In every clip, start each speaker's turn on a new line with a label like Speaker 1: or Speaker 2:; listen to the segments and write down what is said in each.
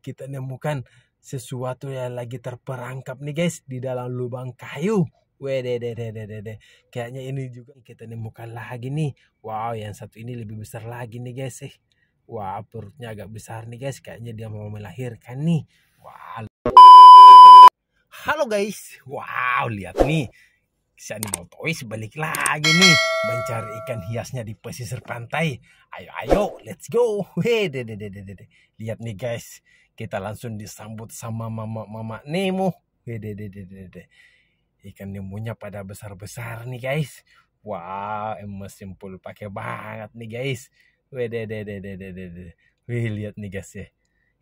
Speaker 1: kita nemukan sesuatu yang lagi terperangkap nih guys di dalam lubang kayu. Wede, Kayaknya ini juga kita nemukan lagi nih. Wow, yang satu ini lebih besar lagi nih guys. Eh. Wah, perutnya agak besar nih guys. Kayaknya dia mau melahirkan nih. Wow. Halo guys. Wow, lihat nih. Si mau Toys balik lagi nih mencari ikan hiasnya di pesisir pantai. Ayo ayo, let's go. Deh, deh, deh, Lihat nih guys, kita langsung disambut sama mama-mama Nemo. Ikan Nemonya pada besar-besar nih guys. wow, emas simpul pakai banget nih guys. Wede, Wih, lihat nih guys ya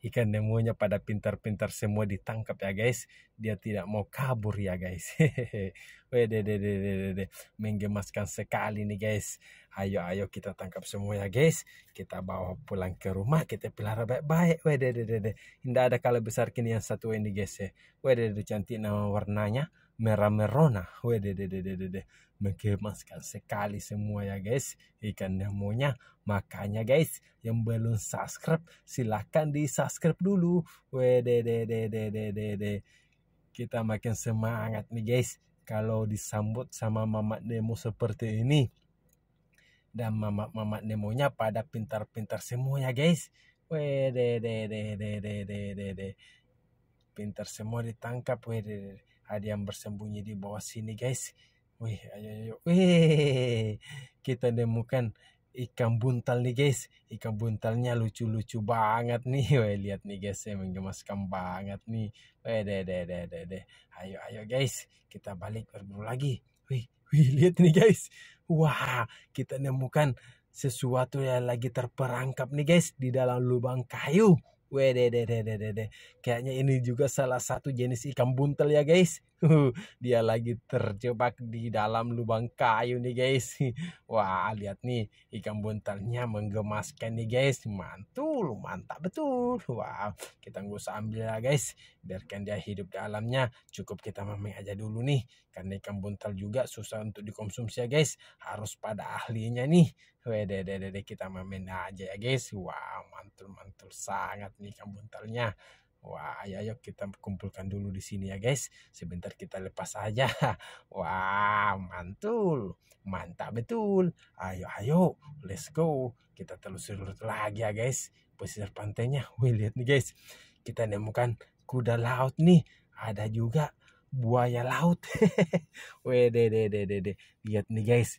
Speaker 1: ikan nemonya pada pintar-pintar semua ditangkap ya guys. Dia tidak mau kabur ya guys. Wede, de, de, de, de, de. menggemaskan sekali nih guys. Ayo, ayo kita tangkap semua ya guys. Kita bawa pulang ke rumah, kita pelihara baik-baik. Wede, de, de, de. Tidak ada kalau besar kini yang satu ini guys ya. Wede, de, cantik nama warnanya merah merona. Wede, de, de, de, de, de. menggemaskan sekali semua ya guys. Ikan nemonya. Makanya guys, yang belum subscribe silahkan di subscribe dulu. Wede, de, de, de, de, de, de. Kita makin semangat nih guys kalau disambut sama mamat demo seperti ini dan mamat-mamat demonya pada pintar-pintar semuanya guys wede de de de de de de de pintar semua ditangkap wede ada yang bersembunyi di bawah sini guys wih ayo ayo wih kita demukan ikan buntal nih guys ikan buntalnya lucu-lucu banget nih Weh, lihat nih guys ya menggemaskan banget nih Weh, deh deh deh deh de ayo ayo guys kita balik berburu lagi wih wih lihat nih guys wah kita nemukan sesuatu yang lagi terperangkap nih guys di dalam lubang kayu deh deh deh deh deh Kayaknya ini juga salah satu jenis ikan buntal ya guys. dia lagi terjebak di dalam lubang kayu nih guys wah lihat nih ikan buntalnya menggemaskan nih guys mantul mantap betul wah kita nggak usah ambil ya guys biarkan dia hidup di alamnya cukup kita mamai aja dulu nih karena ikan buntal juga susah untuk dikonsumsi ya guys harus pada ahlinya nih Wede, dede, kita mamen aja ya guys. Wow, mantul-mantul sangat nih ikan buntalnya. Wah, ayo, ayo kita kumpulkan dulu di sini ya guys. Sebentar kita lepas aja. Wah, mantul. Mantap betul. Ayo, ayo. Let's go. Kita telusur lagi ya guys. Pesisir pantainya. Wih, lihat nih guys. Kita nemukan kuda laut nih. Ada juga buaya laut. Wih, deh, deh, deh, deh, Lihat nih guys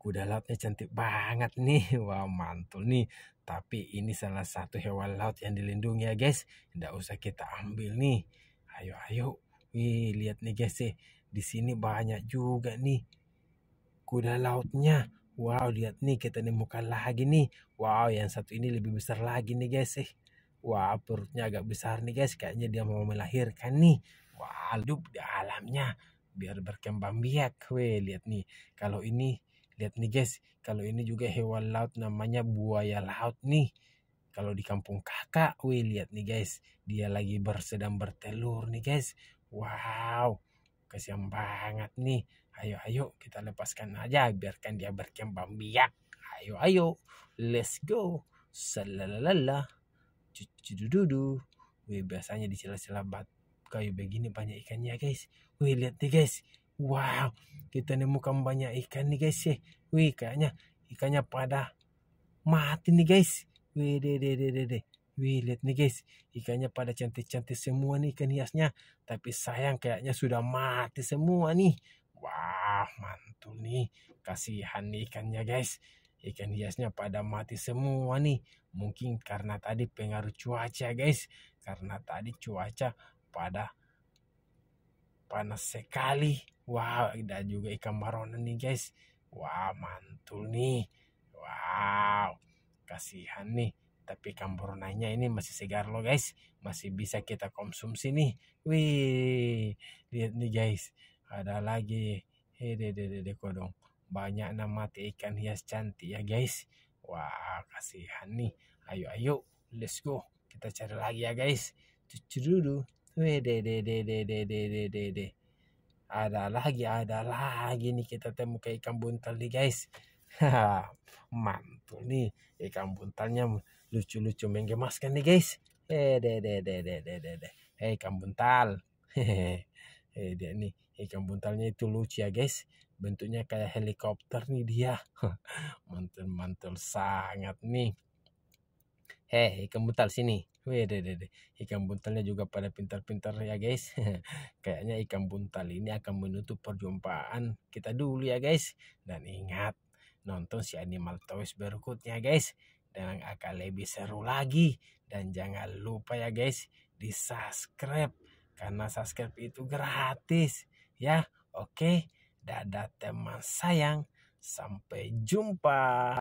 Speaker 1: kuda lautnya cantik banget nih. wow mantul nih. Tapi ini salah satu hewan laut yang dilindungi ya guys. Tidak usah kita ambil nih. Ayo ayo. Wih lihat nih guys sih. Di sini banyak juga nih kuda lautnya. Wow lihat nih kita nemukan lagi nih. Wow yang satu ini lebih besar lagi nih guys sih. Wah perutnya agak besar nih guys. Kayaknya dia mau melahirkan nih. Wah hidup di alamnya biar berkembang biak. Weh lihat nih kalau ini lihat nih guys kalau ini juga hewan laut namanya buaya laut nih kalau di kampung kakak wih lihat nih guys dia lagi bersedang bertelur nih guys wow kasihan banget nih ayo ayo kita lepaskan aja biarkan dia berkembang biak ayo ayo let's go salalala cucudududu wih biasanya di celah celah bat kayu begini banyak ikannya guys wih lihat nih guys Wow, kita nemukan banyak ikan nih guys ya. Eh. Wih, kayaknya ikannya pada mati nih guys. Wih, deh, deh, deh, deh, deh. Wih, lihat nih guys, ikannya pada cantik-cantik semua nih ikan hiasnya. Tapi sayang kayaknya sudah mati semua nih. Wah, mantul nih. Kasihan nih ikannya guys. Ikan hiasnya pada mati semua nih. Mungkin karena tadi pengaruh cuaca guys. Karena tadi cuaca pada panas sekali wow, dan juga ikan baronan nih guys wah wow, mantul nih wow kasihan nih tapi ikan baronanya ini masih segar loh guys masih bisa kita konsumsi nih wih lihat nih guys ada lagi hehehe kodong banyak nama ikan hias cantik ya guys wah kasihan nih ayo ayo let's go kita cari lagi ya guys cucu dulu Wede, de, de, de, de, de, de, de, de. Ada lagi, ada lagi nih kita temu ke ikan buntal nih guys. Mantul nih ikan buntalnya lucu-lucu menggemaskan nih guys. Eh, de, de, de, de, de, de, de. Hei ikan buntal. Hehehe. dia nih ikan buntalnya itu lucu ya guys. Bentuknya kayak helikopter nih dia. Mantul-mantul sangat nih. Hei eh, ikan buntal sini. Wih, deh, deh, deh. Ikan buntalnya juga pada pintar-pintar ya guys. Kayaknya ikan buntal ini akan menutup perjumpaan kita dulu ya guys. Dan ingat, nonton si Animal Toys berikutnya guys. Dan akan lebih seru lagi. Dan jangan lupa ya guys, di subscribe. Karena subscribe itu gratis. Ya, oke. Dadah teman sayang. Sampai jumpa.